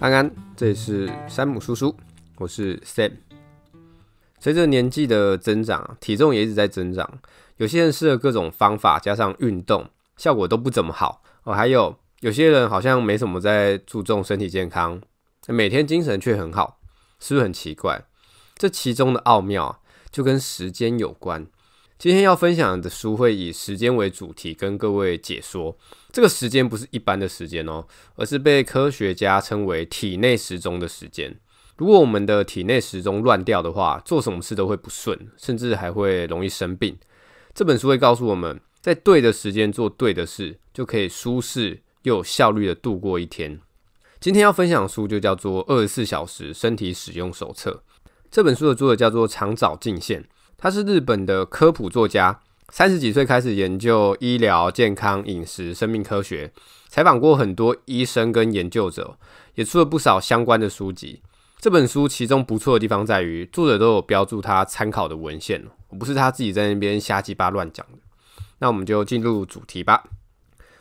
安安，这里是山姆叔叔，我是 Sam。随着年纪的增长，体重也一直在增长。有些人试了各种方法，加上运动，效果都不怎么好。哦，还有有些人好像没什么在注重身体健康，每天精神却很好，是不是很奇怪？这其中的奥妙就跟时间有关。今天要分享的书会以时间为主题，跟各位解说。这个时间不是一般的时间哦，而是被科学家称为体内时钟的时间。如果我们的体内时钟乱掉的话，做什么事都会不顺，甚至还会容易生病。这本书会告诉我们在对的时间做对的事，就可以舒适又有效率的度过一天。今天要分享的书就叫做《二十四小时身体使用手册》。这本书的作者叫做长早进宪，他是日本的科普作家。三十几岁开始研究医疗、健康、饮食、生命科学，采访过很多医生跟研究者，也出了不少相关的书籍。这本书其中不错的地方在于，作者都有标注他参考的文献不是他自己在那边瞎鸡巴乱讲的。那我们就进入主题吧。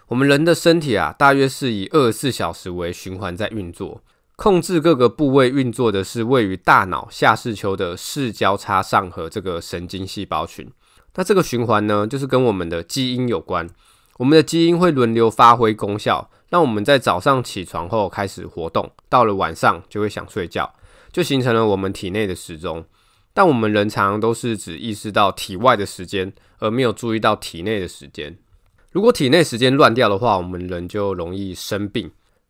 我们人的身体啊，大约是以二十四小时为循环在运作，控制各个部位运作的是位于大脑下视丘的视交叉上核这个神经细胞群。那这个循环呢，就是跟我们的基因有关。我们的基因会轮流发挥功效，让我们在早上起床后开始活动，到了晚上就会想睡觉，就形成了我们体内的时钟。但我们人常常都是只意识到体外的时间，而没有注意到体内的时间。如果体内时间乱掉的话，我们人就容易生病。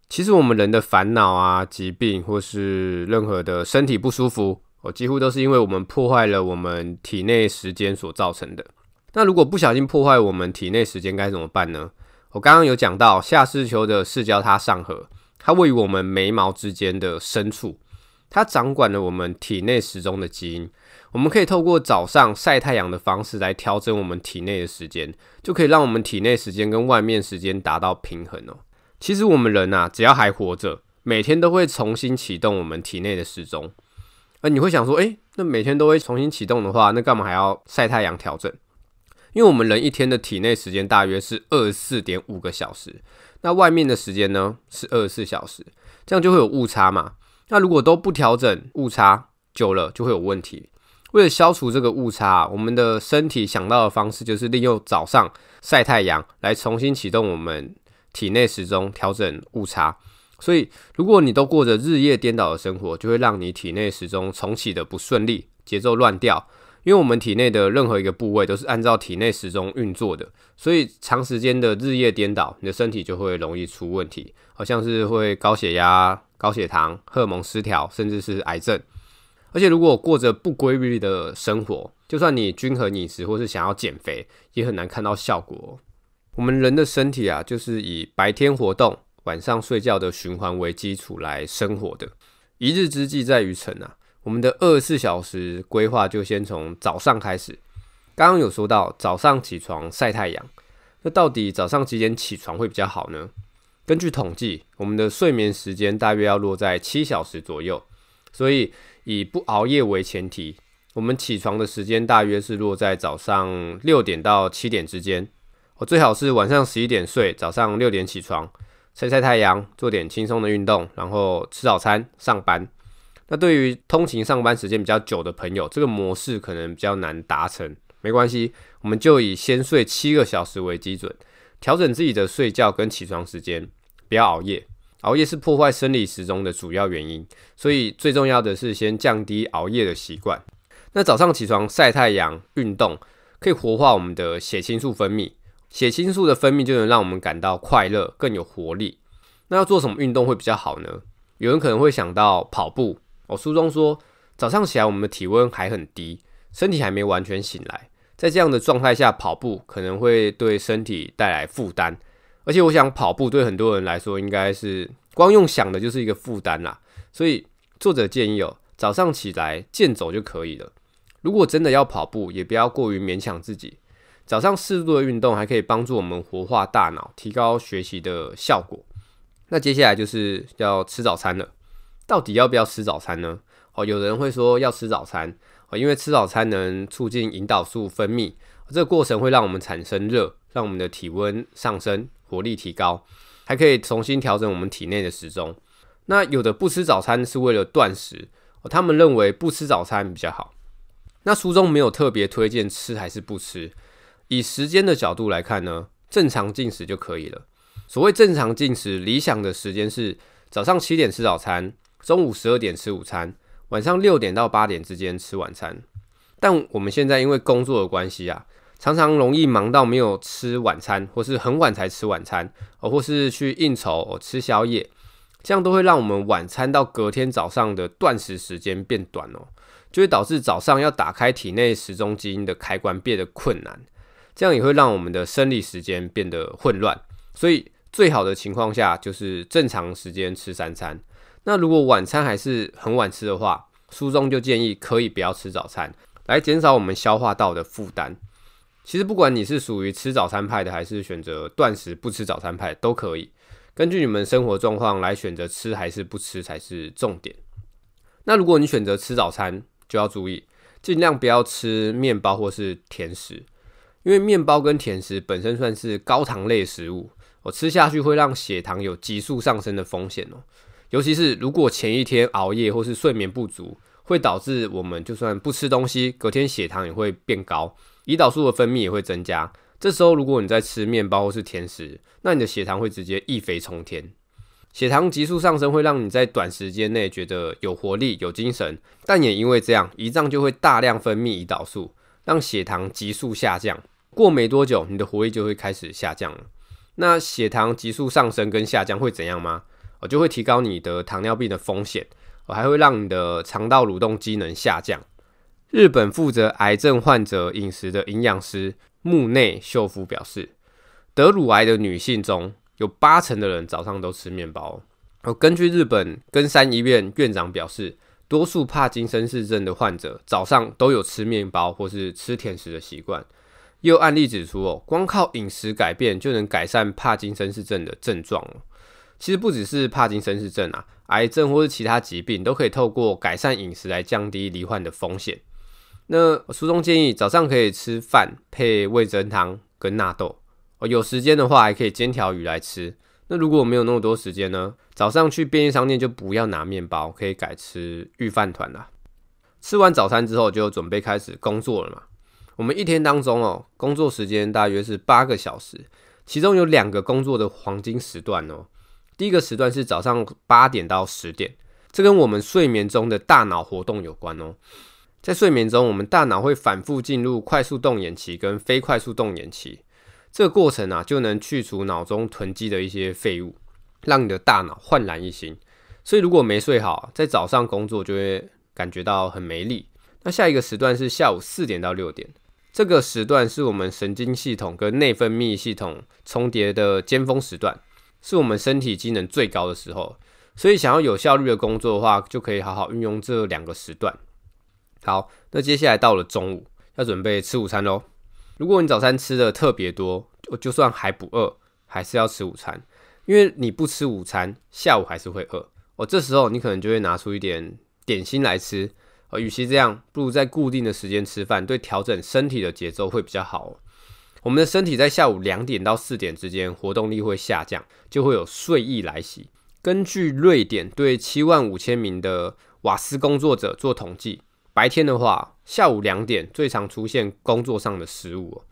其实我们人的烦恼啊、疾病或是任何的身体不舒服。几乎都是因为我们破坏了我们体内时间所造成的。那如果不小心破坏我们体内时间，该怎么办呢？我刚刚有讲到下视球的视交叉上核，它位于我们眉毛之间的深处，它掌管了我们体内时钟的基因。我们可以透过早上晒太阳的方式来调整我们体内的时间，就可以让我们体内时间跟外面时间达到平衡哦。其实我们人啊，只要还活着，每天都会重新启动我们体内的时钟。而你会想说，诶，那每天都会重新启动的话，那干嘛还要晒太阳调整？因为我们人一天的体内时间大约是二十四点五个小时，那外面的时间呢是二十四小时，这样就会有误差嘛。那如果都不调整，误差久了就会有问题。为了消除这个误差，我们的身体想到的方式就是利用早上晒太阳来重新启动我们体内时钟，调整误差。所以，如果你都过着日夜颠倒的生活，就会让你体内时钟重启的不顺利，节奏乱掉。因为我们体内的任何一个部位都是按照体内时钟运作的，所以长时间的日夜颠倒，你的身体就会容易出问题，好像是会高血压、高血糖、荷尔蒙失调，甚至是癌症。而且，如果过着不规律的生活，就算你均衡饮食或是想要减肥，也很难看到效果。我们人的身体啊，就是以白天活动。晚上睡觉的循环为基础来生活的。一日之计在于晨啊！我们的二十四小时规划就先从早上开始。刚刚有说到早上起床晒太阳，那到底早上几点起床会比较好呢？根据统计，我们的睡眠时间大约要落在七小时左右，所以以不熬夜为前提，我们起床的时间大约是落在早上六点到七点之间。我最好是晚上十一点睡，早上六点起床。晒晒太阳，做点轻松的运动，然后吃早餐上班。那对于通勤上班时间比较久的朋友，这个模式可能比较难达成。没关系，我们就以先睡七个小时为基准，调整自己的睡觉跟起床时间，不要熬夜。熬夜是破坏生理时钟的主要原因，所以最重要的是先降低熬夜的习惯。那早上起床晒太阳、运动，可以活化我们的血清素分泌。血清素的分泌就能让我们感到快乐、更有活力。那要做什么运动会比较好呢？有人可能会想到跑步。我书中说，早上起来我们的体温还很低，身体还没完全醒来，在这样的状态下跑步可能会对身体带来负担。而且我想跑步对很多人来说，应该是光用想的就是一个负担啦。所以作者建议哦，早上起来健走就可以了。如果真的要跑步，也不要过于勉强自己。早上适度的运动还可以帮助我们活化大脑，提高学习的效果。那接下来就是要吃早餐了。到底要不要吃早餐呢？哦，有人会说要吃早餐，哦，因为吃早餐能促进胰岛素分泌，这个过程会让我们产生热，让我们的体温上升，活力提高，还可以重新调整我们体内的时钟。那有的不吃早餐是为了断食，他们认为不吃早餐比较好。那书中没有特别推荐吃还是不吃。以时间的角度来看呢，正常进食就可以了。所谓正常进食，理想的时间是早上七点吃早餐，中午十二点吃午餐，晚上六点到八点之间吃晚餐。但我们现在因为工作的关系啊，常常容易忙到没有吃晚餐，或是很晚才吃晚餐，哦，或是去应酬吃宵夜，这样都会让我们晚餐到隔天早上的断食时间变短哦，就会导致早上要打开体内时钟基因的开关变得困难。这样也会让我们的生理时间变得混乱，所以最好的情况下就是正常时间吃三餐。那如果晚餐还是很晚吃的话，书中就建议可以不要吃早餐，来减少我们消化道的负担。其实不管你是属于吃早餐派的，还是选择断食不吃早餐派，都可以根据你们生活状况来选择吃还是不吃才是重点。那如果你选择吃早餐，就要注意尽量不要吃面包或是甜食。因为面包跟甜食本身算是高糖类食物，我吃下去会让血糖有急速上升的风险哦。尤其是如果前一天熬夜或是睡眠不足，会导致我们就算不吃东西，隔天血糖也会变高，胰岛素的分泌也会增加。这时候如果你在吃面包或是甜食，那你的血糖会直接一飞冲天。血糖急速上升会让你在短时间内觉得有活力、有精神，但也因为这样，胰脏就会大量分泌胰岛素，让血糖急速下降。过没多久，你的活力就会开始下降了。那血糖急速上升跟下降会怎样吗？我就会提高你的糖尿病的风险。我还会让你的肠道蠕动机能下降。日本负责癌症患者饮食的营养师木内秀夫表示，得乳癌的女性中有八成的人早上都吃面包。而根据日本根山医院院长表示，多数帕金森氏症的患者早上都有吃面包或是吃甜食的习惯。又案例指出，哦，光靠饮食改变就能改善帕金森氏症的症状哦。其实不只是帕金森氏症啊，癌症或是其他疾病都可以透过改善饮食来降低罹患的风险。那书中建议早上可以吃饭配味噌汤跟纳豆哦，有时间的话还可以煎条鱼来吃。那如果没有那么多时间呢？早上去便利商店就不要拿面包，可以改吃预饭团啦。吃完早餐之后就准备开始工作了嘛。我们一天当中哦，工作时间大约是八个小时，其中有两个工作的黄金时段哦。第一个时段是早上八点到十点，这跟我们睡眠中的大脑活动有关哦。在睡眠中，我们大脑会反复进入快速动眼期跟非快速动眼期，这个过程啊，就能去除脑中囤积的一些废物，让你的大脑焕然一新。所以，如果没睡好，在早上工作就会感觉到很没力。那下一个时段是下午四点到六点。这个时段是我们神经系统跟内分泌系统重叠的尖峰时段，是我们身体机能最高的时候。所以，想要有效率的工作的话，就可以好好运用这两个时段。好，那接下来到了中午，要准备吃午餐喽。如果你早餐吃的特别多，就算还不饿，还是要吃午餐，因为你不吃午餐，下午还是会饿。哦，这时候你可能就会拿出一点点心来吃。而与其这样，不如在固定的时间吃饭，对调整身体的节奏会比较好我们的身体在下午两点到四点之间，活动力会下降，就会有睡意来袭。根据瑞典对七万五千名的瓦斯工作者做统计，白天的话，下午两点最常出现工作上的失误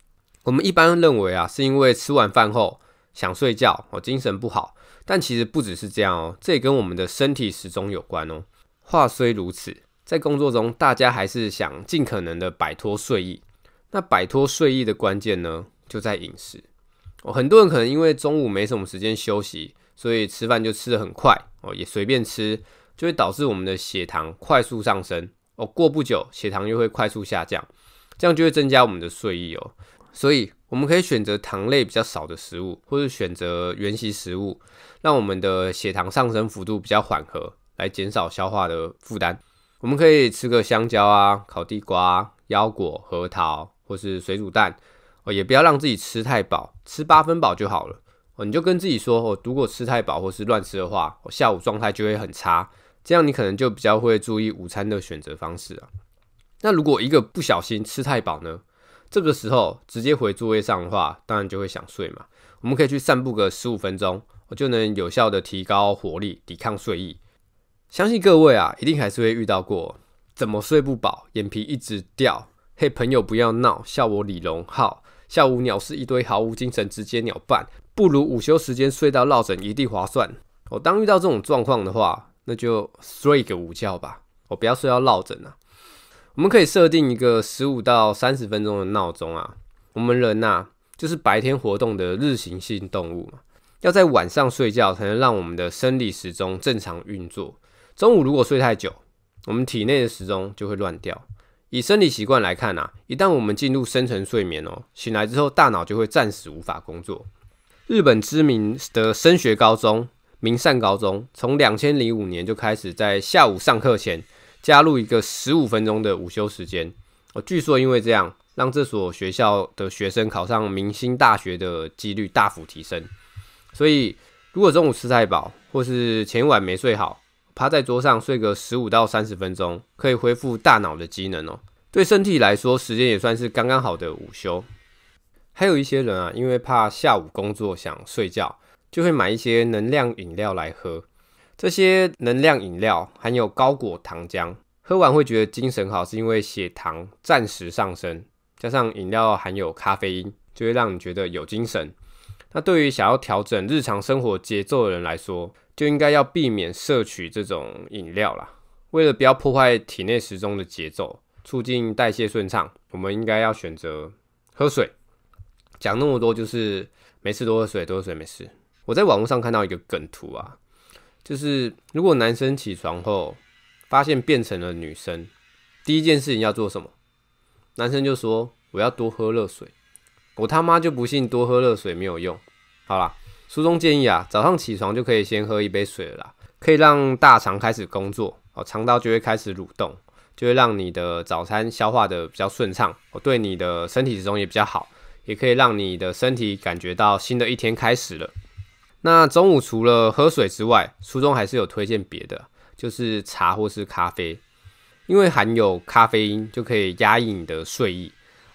我们一般认为啊，是因为吃完饭后想睡觉，哦，精神不好。但其实不只是这样哦，这也跟我们的身体时钟有关哦。话虽如此。在工作中，大家还是想尽可能的摆脱睡意。那摆脱睡意的关键呢，就在饮食。哦，很多人可能因为中午没什么时间休息，所以吃饭就吃的很快哦，也随便吃，就会导致我们的血糖快速上升哦，过不久血糖又会快速下降，这样就会增加我们的睡意哦。所以我们可以选择糖类比较少的食物，或者选择原型食物，让我们的血糖上升幅度比较缓和，来减少消化的负担。我们可以吃个香蕉啊，烤地瓜、腰果、核桃，或是水煮蛋哦。也不要让自己吃太饱，吃八分饱就好了哦。你就跟自己说，哦，如果吃太饱或是乱吃的话，我下午状态就会很差。这样你可能就比较会注意午餐的选择方式啊。那如果一个不小心吃太饱呢？这个时候直接回座位上的话，当然就会想睡嘛。我们可以去散步个十五分钟，我就能有效的提高活力，抵抗睡意。相信各位啊，一定还是会遇到过怎么睡不饱，眼皮一直掉。嘿，朋友不要闹，笑我李荣浩。下午鸟是一堆毫无精神，直接鸟半，不如午休时间睡到落枕一定划算。我当遇到这种状况的话，那就睡个午觉吧。我不要睡到落枕了，我们可以设定一个十五到三十分钟的闹钟啊。我们人呐，就是白天活动的日行性动物嘛，要在晚上睡觉才能让我们的生理时钟正常运作。中午如果睡太久，我们体内的时钟就会乱掉。以生理习惯来看啊，一旦我们进入深层睡眠哦，醒来之后大脑就会暂时无法工作。日本知名的升学高中明善高中，从两千零五年就开始在下午上课前加入一个十五分钟的午休时间。哦，据说因为这样，让这所学校的学生考上明星大学的几率大幅提升。所以，如果中午吃太饱，或是前一晚没睡好，趴在桌上睡个十五到三十分钟，可以恢复大脑的机能哦。对身体来说，时间也算是刚刚好的午休。还有一些人啊，因为怕下午工作想睡觉，就会买一些能量饮料来喝。这些能量饮料含有高果糖浆，喝完会觉得精神好，是因为血糖暂时上升，加上饮料含有咖啡因，就会让你觉得有精神。那对于想要调整日常生活节奏的人来说，就应该要避免摄取这种饮料啦。为了不要破坏体内时钟的节奏，促进代谢顺畅，我们应该要选择喝水。讲那么多就是没事多喝水，多喝水没事。我在网络上看到一个梗图啊，就是如果男生起床后发现变成了女生，第一件事情要做什么？男生就说我要多喝热水。我他妈就不信多喝热水没有用。好啦。书中建议啊，早上起床就可以先喝一杯水了，可以让大肠开始工作，哦，肠道就会开始蠕动，就会让你的早餐消化的比较顺畅，哦，对你的身体之中也比较好，也可以让你的身体感觉到新的一天开始了。那中午除了喝水之外，书中还是有推荐别的，就是茶或是咖啡，因为含有咖啡因就可以压抑你的睡意。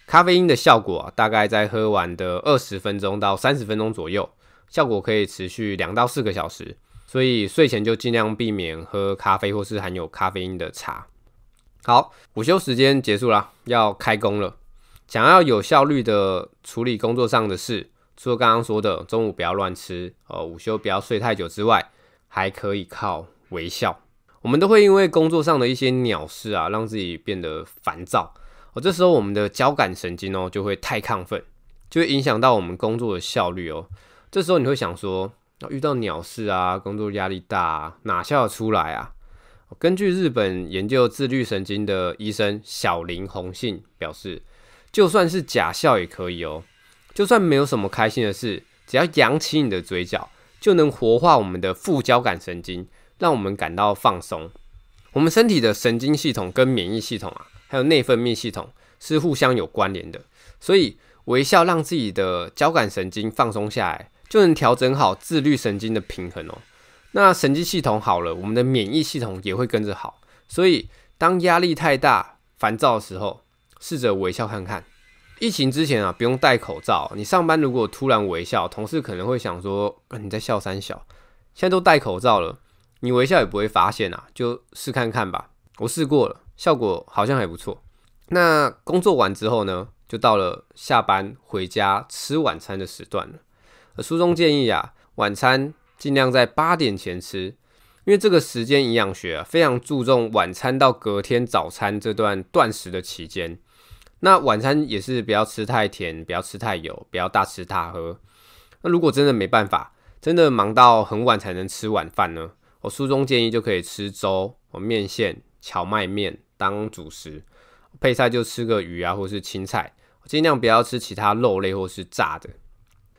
咖啡因的效果大概在喝完的二十分钟到三十分钟左右。效果可以持续两到四个小时，所以睡前就尽量避免喝咖啡或是含有咖啡因的茶。好，午休时间结束啦，要开工了。想要有效率的处理工作上的事，除了刚刚说的中午不要乱吃午休不要睡太久之外，还可以靠微笑。我们都会因为工作上的一些鸟事啊，让自己变得烦躁哦。这时候我们的交感神经哦就会太亢奋，就会影响到我们工作的效率哦。这时候你会想说，遇到鸟事啊，工作压力大，哪笑得出来啊？根据日本研究自律神经的医生小林弘信表示，就算是假笑也可以哦。就算没有什么开心的事，只要扬起你的嘴角，就能活化我们的副交感神经，让我们感到放松。我们身体的神经系统、跟免疫系统啊，还有内分泌系统是互相有关联的，所以微笑让自己的交感神经放松下来。就能调整好自律神经的平衡哦。那神经系统好了，我们的免疫系统也会跟着好。所以，当压力太大、烦躁的时候，试着微笑看看。疫情之前啊，不用戴口罩，你上班如果突然微笑，同事可能会想说你在笑三笑。现在都戴口罩了，你微笑也不会发现啊，就试看看吧。我试过了，效果好像还不错。那工作完之后呢，就到了下班回家吃晚餐的时段了。书中建议啊，晚餐尽量在八点前吃，因为这个时间营养学啊非常注重晚餐到隔天早餐这段断食的期间。那晚餐也是不要吃太甜，不要吃太油，不要大吃大喝。那如果真的没办法，真的忙到很晚才能吃晚饭呢，我书中建议就可以吃粥面线、荞麦面当主食，配菜就吃个鱼啊或是青菜，尽量不要吃其他肉类或是炸的。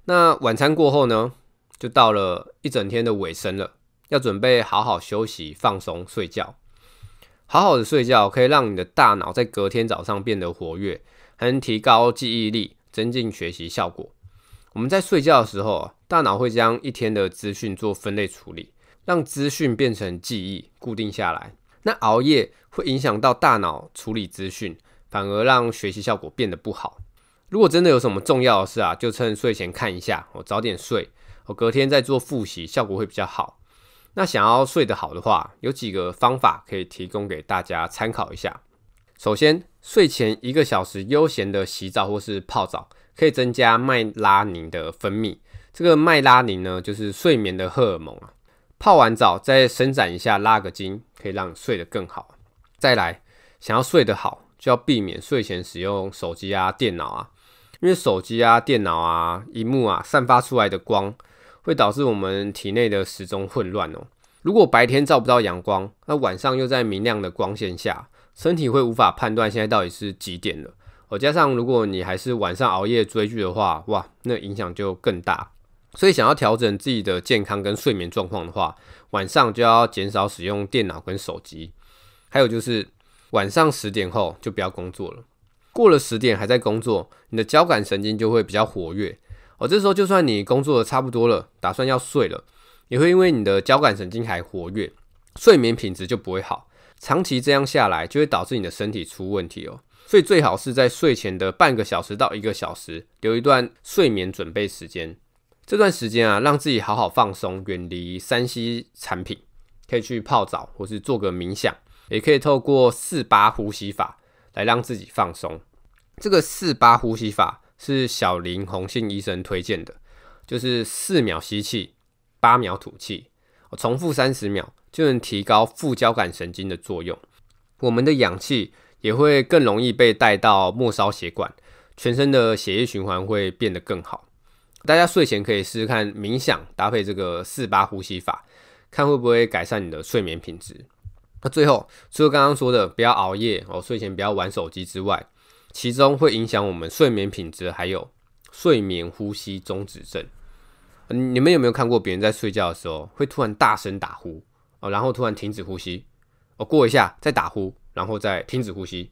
那晚餐过后呢，就到了一整天的尾声了，要准备好好休息、放松、睡觉。好好的睡觉可以让你的大脑在隔天早上变得活跃，还能提高记忆力，增进学习效果。我们在睡觉的时候啊，大脑会将一天的资讯做分类处理，让资讯变成记忆固定下来。那熬夜会影响到大脑处理资讯，反而让学习效果变得不好。如果真的有什么重要的事啊，就趁睡前看一下，我早点睡，我隔天再做复习，效果会比较好。那想要睡得好的话，有几个方法可以提供给大家参考一下。首先，睡前一个小时悠闲的洗澡或是泡澡，可以增加麦拉宁的分泌。这个麦拉宁呢，就是睡眠的荷尔蒙啊。泡完澡再伸展一下，拉个筋，可以让睡得更好。再来，想要睡得好，就要避免睡前使用手机啊、电脑啊。因为手机啊、电脑啊、荧幕啊散发出来的光，会导致我们体内的时钟混乱哦。如果白天照不到阳光，那晚上又在明亮的光线下，身体会无法判断现在到底是几点了。哦，加上如果你还是晚上熬夜追剧的话，哇，那影响就更大。所以想要调整自己的健康跟睡眠状况的话，晚上就要减少使用电脑跟手机，还有就是晚上十点后就不要工作了。过了十点还在工作，你的交感神经就会比较活跃哦。这时候就算你工作的差不多了，打算要睡了，也会因为你的交感神经还活跃，睡眠品质就不会好。长期这样下来，就会导致你的身体出问题哦。所以最好是在睡前的半个小时到一个小时，留一段睡眠准备时间。这段时间啊，让自己好好放松，远离三 C 产品，可以去泡澡或是做个冥想，也可以透过四八呼吸法。来让自己放松。这个四八呼吸法是小林红信医生推荐的，就是四秒吸气，八秒吐气，重复三十秒，就能提高副交感神经的作用。我们的氧气也会更容易被带到末梢血管，全身的血液循环会变得更好。大家睡前可以试试看冥想搭配这个四八呼吸法，看会不会改善你的睡眠品质。那最后，除了刚刚说的不要熬夜哦，睡前不要玩手机之外，其中会影响我们睡眠品质，还有睡眠呼吸中止症。你们有没有看过别人在睡觉的时候会突然大声打呼哦，然后突然停止呼吸哦，过一下再打呼，然后再停止呼吸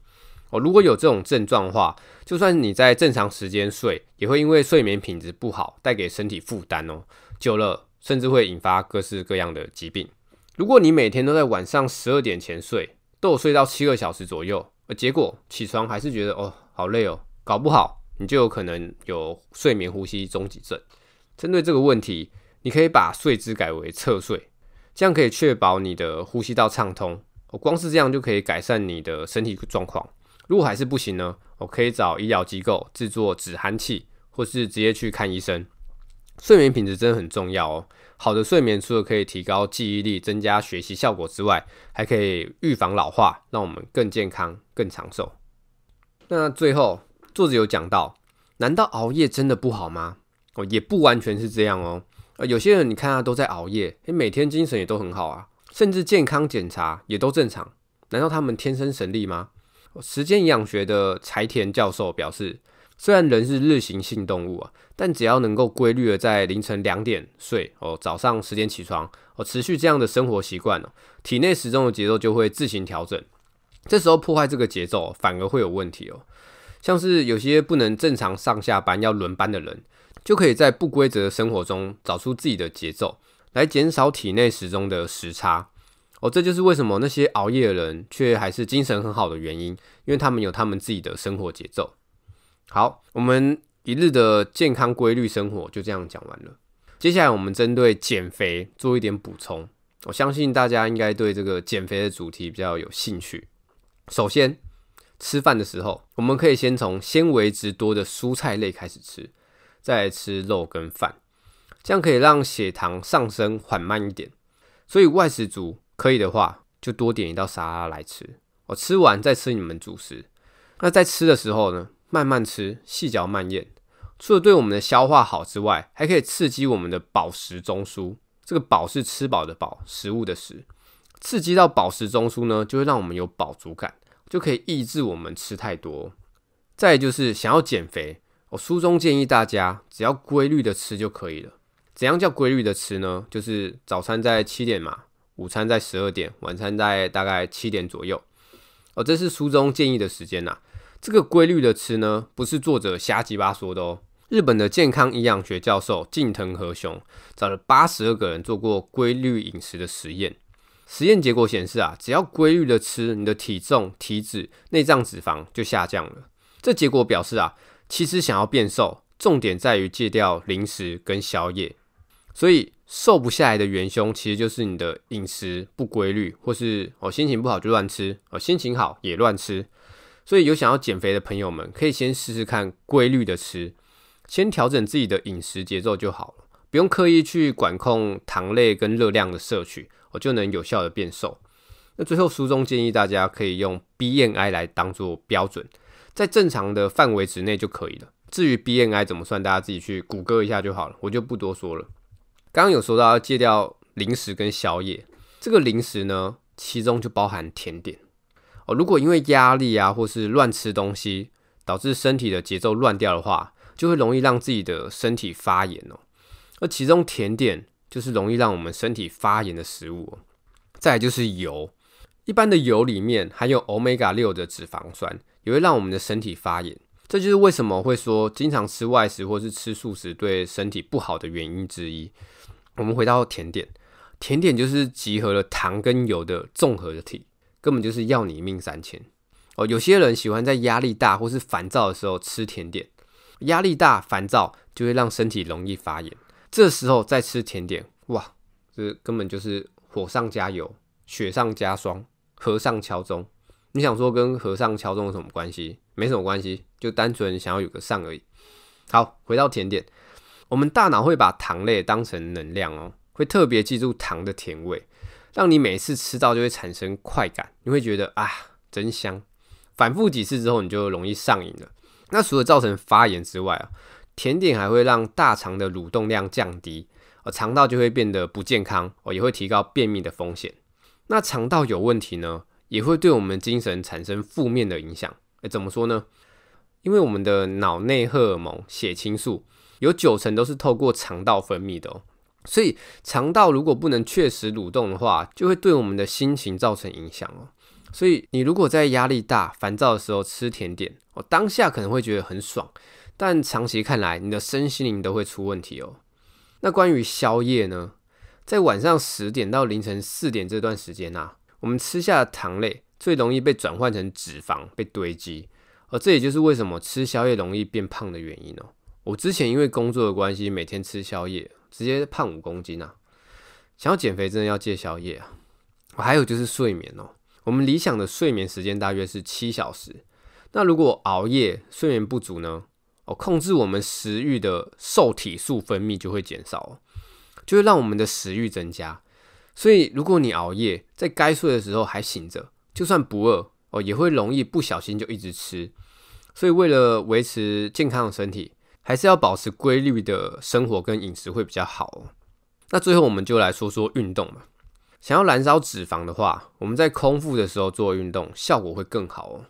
哦？如果有这种症状的话，就算你在正常时间睡，也会因为睡眠品质不好带给身体负担哦，久了甚至会引发各式各样的疾病。如果你每天都在晚上十二点前睡，都有睡到七个小时左右，而结果起床还是觉得哦好累哦，搞不好你就有可能有睡眠呼吸中止症。针对这个问题，你可以把睡姿改为侧睡，这样可以确保你的呼吸道畅通。我光是这样就可以改善你的身体状况。如果还是不行呢，我可以找医疗机构制作止鼾器，或是直接去看医生。睡眠品质真的很重要哦。好的睡眠除了可以提高记忆力、增加学习效果之外，还可以预防老化，让我们更健康、更长寿。那最后，作者有讲到，难道熬夜真的不好吗？哦，也不完全是这样哦。呃，有些人你看啊，都在熬夜，你每天精神也都很好啊，甚至健康检查也都正常，难道他们天生神力吗？时间营养学的柴田教授表示。虽然人是日行性动物啊，但只要能够规律的在凌晨两点睡哦，早上十点起床哦，持续这样的生活习惯哦，体内时钟的节奏就会自行调整。这时候破坏这个节奏反而会有问题哦。像是有些不能正常上下班要轮班的人，就可以在不规则的生活中找出自己的节奏，来减少体内时钟的时差哦。这就是为什么那些熬夜的人却还是精神很好的原因，因为他们有他们自己的生活节奏。好，我们一日的健康规律生活就这样讲完了。接下来我们针对减肥做一点补充。我相信大家应该对这个减肥的主题比较有兴趣。首先，吃饭的时候，我们可以先从纤维值多的蔬菜类开始吃，再吃肉跟饭，这样可以让血糖上升缓慢一点。所以，外食族可以的话，就多点一道沙拉来吃。我吃完再吃你们主食。那在吃的时候呢？慢慢吃，细嚼慢咽，除了对我们的消化好之外，还可以刺激我们的饱食中枢。这个饱是吃饱的饱，食物的食。刺激到饱食中枢呢，就会让我们有饱足感，就可以抑制我们吃太多。再就是想要减肥，我书中建议大家只要规律的吃就可以了。怎样叫规律的吃呢？就是早餐在七点嘛，午餐在十二点，晚餐在大概七点左右。哦，这是书中建议的时间呐。这个规律的吃呢，不是作者瞎鸡巴说的哦。日本的健康营养学教授近藤和雄找了八十二个人做过规律饮食的实验，实验结果显示啊，只要规律的吃，你的体重、体脂、内脏脂肪就下降了。这结果表示啊，其实想要变瘦，重点在于戒掉零食跟宵夜。所以瘦不下来的元凶其实就是你的饮食不规律，或是哦心情不好就乱吃，哦心情好也乱吃。所以有想要减肥的朋友们，可以先试试看规律的吃，先调整自己的饮食节奏就好了，不用刻意去管控糖类跟热量的摄取，我就能有效的变瘦。那最后书中建议大家可以用 BNI 来当做标准，在正常的范围之内就可以了。至于 BNI 怎么算，大家自己去谷歌一下就好了，我就不多说了。刚刚有说到要戒掉零食跟宵夜，这个零食呢，其中就包含甜点。如果因为压力啊，或是乱吃东西，导致身体的节奏乱掉的话，就会容易让自己的身体发炎哦。而其中甜点就是容易让我们身体发炎的食物，再就是油。一般的油里面含有 omega 六的脂肪酸，也会让我们的身体发炎。这就是为什么会说经常吃外食或是吃素食对身体不好的原因之一。我们回到甜点，甜点就是集合了糖跟油的综合体。根本就是要你命三千哦！有些人喜欢在压力大或是烦躁的时候吃甜点，压力大、烦躁就会让身体容易发炎，这时候再吃甜点，哇，这根本就是火上加油、雪上加霜、和尚敲钟。你想说跟和尚敲钟有什么关系？没什么关系，就单纯想要有个上而已。好，回到甜点，我们大脑会把糖类当成能量哦，会特别记住糖的甜味。让你每次吃到就会产生快感，你会觉得啊真香。反复几次之后，你就容易上瘾了。那除了造成发炎之外啊，甜点还会让大肠的蠕动量降低，而肠道就会变得不健康，哦，也会提高便秘的风险。那肠道有问题呢，也会对我们精神产生负面的影响。诶，怎么说呢？因为我们的脑内荷尔蒙血清素有九成都是透过肠道分泌的哦。所以，肠道如果不能确实蠕动的话，就会对我们的心情造成影响哦。所以，你如果在压力大、烦躁的时候吃甜点，哦，当下可能会觉得很爽，但长期看来，你的身心灵都会出问题哦。那关于宵夜呢？在晚上十点到凌晨四点这段时间啊，我们吃下的糖类最容易被转换成脂肪被堆积，而这也就是为什么吃宵夜容易变胖的原因哦。我之前因为工作的关系，每天吃宵夜。直接胖五公斤啊！想要减肥，真的要戒宵夜啊！还有就是睡眠哦，我们理想的睡眠时间大约是七小时。那如果熬夜，睡眠不足呢？哦，控制我们食欲的受体素分泌就会减少，就会让我们的食欲增加。所以，如果你熬夜，在该睡的时候还醒着，就算不饿哦，也会容易不小心就一直吃。所以，为了维持健康的身体。还是要保持规律的生活跟饮食会比较好。那最后我们就来说说运动嘛。想要燃烧脂肪的话，我们在空腹的时候做运动效果会更好哦。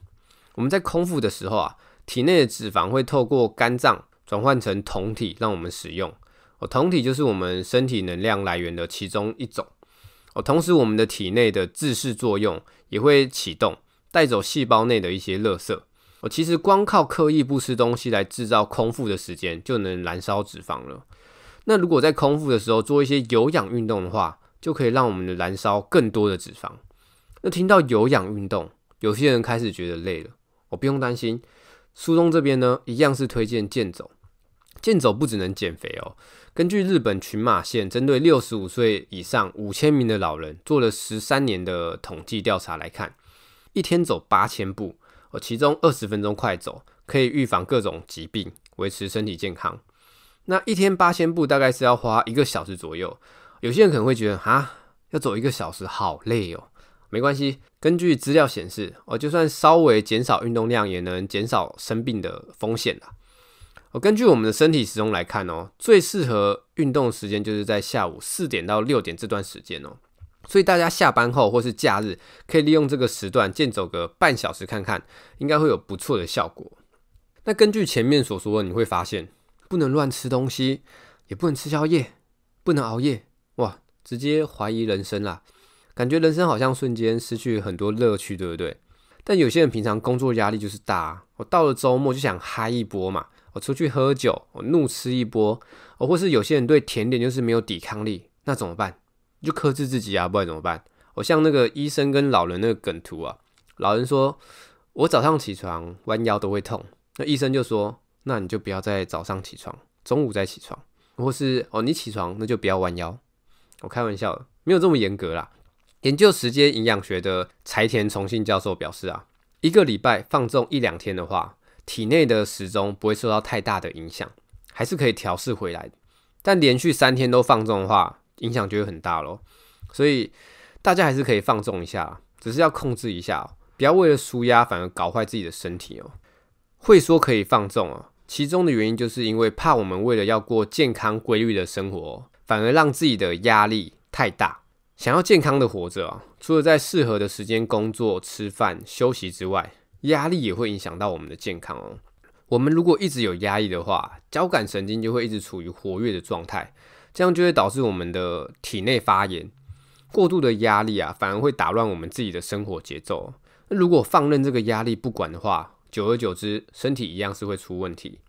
我们在空腹的时候啊，体内的脂肪会透过肝脏转换成酮体，让我们使用。哦，酮体就是我们身体能量来源的其中一种。哦，同时我们的体内的自噬作用也会启动，带走细胞内的一些垃圾。我其实光靠刻意不吃东西来制造空腹的时间，就能燃烧脂肪了。那如果在空腹的时候做一些有氧运动的话，就可以让我们的燃烧更多的脂肪。那听到有氧运动，有些人开始觉得累了。我不用担心，初中这边呢，一样是推荐健走。健走不只能减肥哦。根据日本群马县针对六十五岁以上五千名的老人做了十三年的统计调查来看，一天走八千步。我其中二十分钟快走可以预防各种疾病，维持身体健康。那一天八千步大概是要花一个小时左右。有些人可能会觉得，啊，要走一个小时好累哦。没关系，根据资料显示，我就算稍微减少运动量，也能减少生病的风险啦。根据我们的身体时钟来看哦，最适合运动时间就是在下午四点到六点这段时间哦。所以大家下班后或是假日，可以利用这个时段健走个半小时，看看应该会有不错的效果。那根据前面所说，你会发现不能乱吃东西，也不能吃宵夜，不能熬夜，哇，直接怀疑人生啦！感觉人生好像瞬间失去很多乐趣，对不对？但有些人平常工作压力就是大，啊，我到了周末就想嗨一波嘛，我出去喝酒，我怒吃一波，或或是有些人对甜点就是没有抵抗力，那怎么办？你就克制自己啊，不然怎么办？我像那个医生跟老人那个梗图啊，老人说：“我早上起床弯腰都会痛。”那医生就说：“那你就不要再早上起床，中午再起床，或是哦，你起床那就不要弯腰。”我开玩笑的，没有这么严格啦。研究时间营养学的柴田重信教授表示啊，一个礼拜放纵一两天的话，体内的时钟不会受到太大的影响，还是可以调试回来但连续三天都放纵的话，影响就会很大咯。所以大家还是可以放纵一下，只是要控制一下，不要为了舒压反而搞坏自己的身体哦。会说可以放纵哦，其中的原因就是因为怕我们为了要过健康规律的生活，反而让自己的压力太大。想要健康的活着啊，除了在适合的时间工作、吃饭、休息之外，压力也会影响到我们的健康哦。我们如果一直有压力的话，交感神经就会一直处于活跃的状态。这样就会导致我们的体内发炎，过度的压力啊，反而会打乱我们自己的生活节奏。那如果放任这个压力不管的话，久而久之，身体一样是会出问题。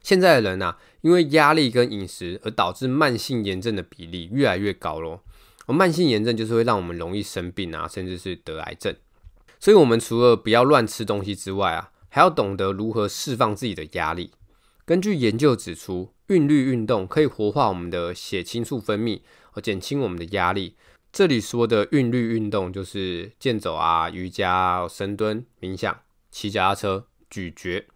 现在的人啊，因为压力跟饮食而导致慢性炎症的比例越来越高而慢性炎症就是会让我们容易生病啊，甚至是得癌症。所以，我们除了不要乱吃东西之外啊，还要懂得如何释放自己的压力。根据研究指出，韵律运动可以活化我们的血清素分泌，而减轻我们的压力。这里说的韵律运动就是健走啊、瑜伽、深蹲、冥想、骑脚踏车、咀嚼。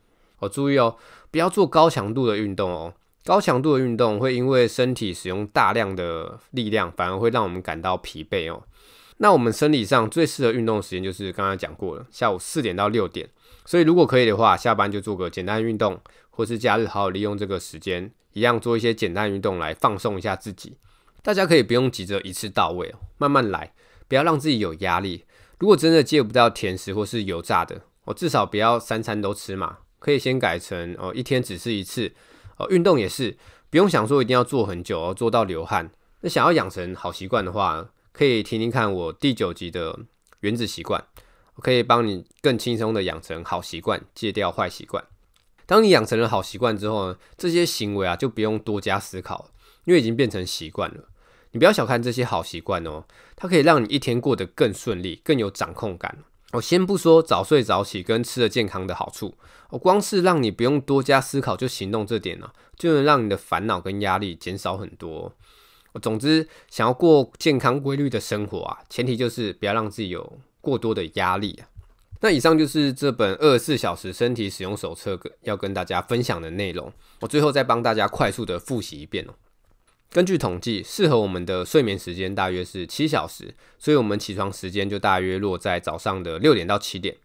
哦，注意哦，不要做高强度的运动哦。高强度的运动会因为身体使用大量的力量，反而会让我们感到疲惫哦。那我们生理上最适合运动时间就是刚刚讲过了，下午四点到六点。所以如果可以的话，下班就做个简单运动，或是假日好好利用这个时间，一样做一些简单运动来放松一下自己。大家可以不用急着一次到位哦，慢慢来，不要让自己有压力。如果真的戒不到甜食或是油炸的，我至少不要三餐都吃嘛，可以先改成哦一天只吃一次。哦，运动也是，不用想说一定要做很久，要做到流汗。那想要养成好习惯的话，可以听听看我第九集的《原子习惯》，我可以帮你更轻松的养成好习惯，戒掉坏习惯。当你养成了好习惯之后，呢，这些行为啊就不用多加思考，因为已经变成习惯了。你不要小看这些好习惯哦，它可以让你一天过得更顺利，更有掌控感。我先不说早睡早起跟吃的健康的好处，我光是让你不用多加思考就行动这点呢，就能让你的烦恼跟压力减少很多。总之，想要过健康规律的生活啊，前提就是不要让自己有过多的压力。那以上就是这本二十四小时身体使用手册要跟大家分享的内容。我最后再帮大家快速的复习一遍哦。根据统计，适合我们的睡眠时间大约是七小时，所以我们起床时间就大约落在早上的六点到七点。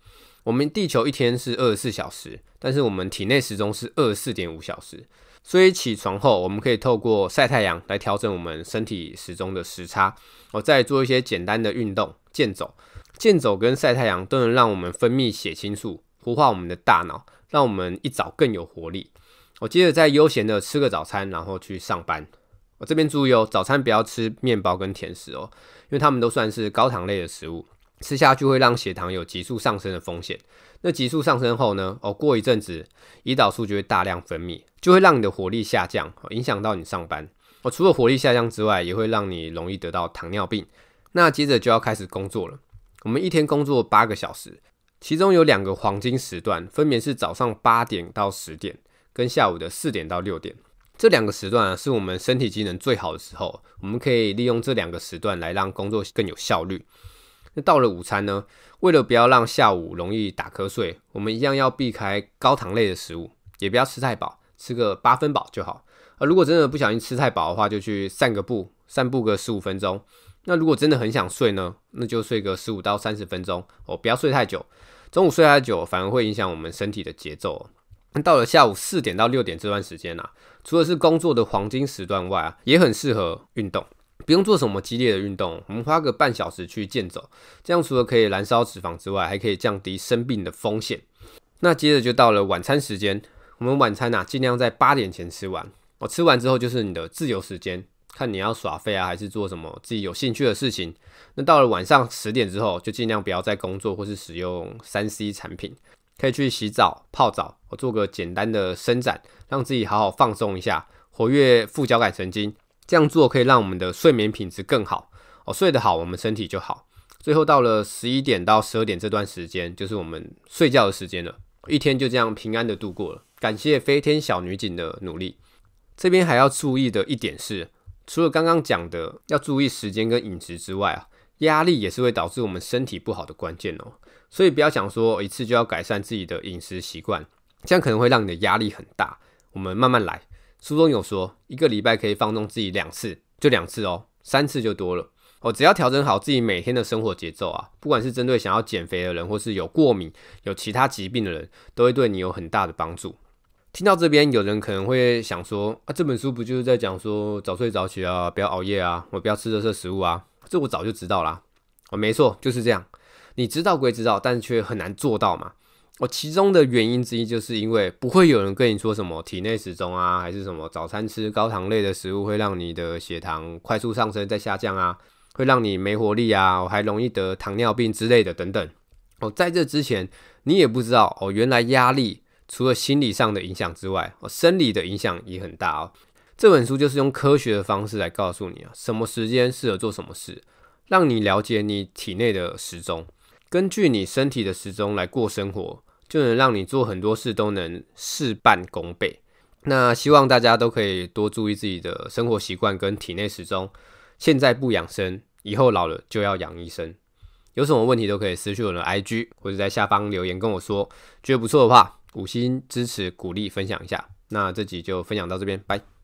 我们地球一天是二十四小时，但是我们体内时钟是二十四点五小时，所以起床后，我们可以透过晒太阳来调整我们身体时钟的时差。我再做一些简单的运动，健走，健走跟晒太阳都能让我们分泌血清素，活化我们的大脑，让我们一早更有活力。我接着再悠闲的吃个早餐，然后去上班。我这边注意哦，早餐不要吃面包跟甜食哦，因为它们都算是高糖类的食物，吃下去会让血糖有急速上升的风险。那急速上升后呢，哦，过一阵子，胰岛素就会大量分泌，就会让你的活力下降，影响到你上班。哦，除了活力下降之外，也会让你容易得到糖尿病。那接着就要开始工作了，我们一天工作八个小时，其中有两个黄金时段，分别是早上八点到十点，跟下午的四点到六点。这两个时段啊，是我们身体机能最好的时候，我们可以利用这两个时段来让工作更有效率。那到了午餐呢？为了不要让下午容易打瞌睡，我们一样要避开高糖类的食物，也不要吃太饱，吃个八分饱就好。啊，如果真的不小心吃太饱的话，就去散个步，散步个十五分钟。那如果真的很想睡呢，那就睡个十五到三十分钟哦，不要睡太久。中午睡太久反而会影响我们身体的节奏。哦。那到了下午四点到六点这段时间啊。除了是工作的黄金时段外啊，也很适合运动，不用做什么激烈的运动，我们花个半小时去健走，这样除了可以燃烧脂肪之外，还可以降低生病的风险。那接着就到了晚餐时间，我们晚餐啊尽量在八点前吃完，我吃完之后就是你的自由时间，看你要耍废啊，还是做什么自己有兴趣的事情。那到了晚上十点之后，就尽量不要再工作或是使用三 C 产品。可以去洗澡、泡澡，我做个简单的伸展，让自己好好放松一下，活跃副交感神经。这样做可以让我们的睡眠品质更好。哦，睡得好，我们身体就好。最后到了十一点到十二点这段时间，就是我们睡觉的时间了。一天就这样平安的度过了。感谢飞天小女警的努力。这边还要注意的一点是，除了刚刚讲的要注意时间跟饮食之外啊，压力也是会导致我们身体不好的关键哦。所以不要想说一次就要改善自己的饮食习惯，这样可能会让你的压力很大。我们慢慢来。书中有说，一个礼拜可以放纵自己两次，就两次哦，三次就多了哦。只要调整好自己每天的生活节奏啊，不管是针对想要减肥的人，或是有过敏、有其他疾病的人，都会对你有很大的帮助。听到这边，有人可能会想说，啊，这本书不就是在讲说早睡早起啊，不要熬夜啊，我不要吃热色食物啊？这我早就知道啦。哦，没错，就是这样。你知道归知道，但却很难做到嘛。我其中的原因之一，就是因为不会有人跟你说什么体内时钟啊，还是什么早餐吃高糖类的食物会让你的血糖快速上升再下降啊，会让你没活力啊，我还容易得糖尿病之类的等等。哦，在这之前，你也不知道哦，原来压力除了心理上的影响之外，生理的影响也很大哦。这本书就是用科学的方式来告诉你啊，什么时间适合做什么事，让你了解你体内的时钟。根据你身体的时钟来过生活，就能让你做很多事都能事半功倍。那希望大家都可以多注意自己的生活习惯跟体内时钟。现在不养生，以后老了就要养医生。有什么问题都可以私讯我的 IG，或者在下方留言跟我说。觉得不错的话，五星支持鼓励分享一下。那这集就分享到这边，拜。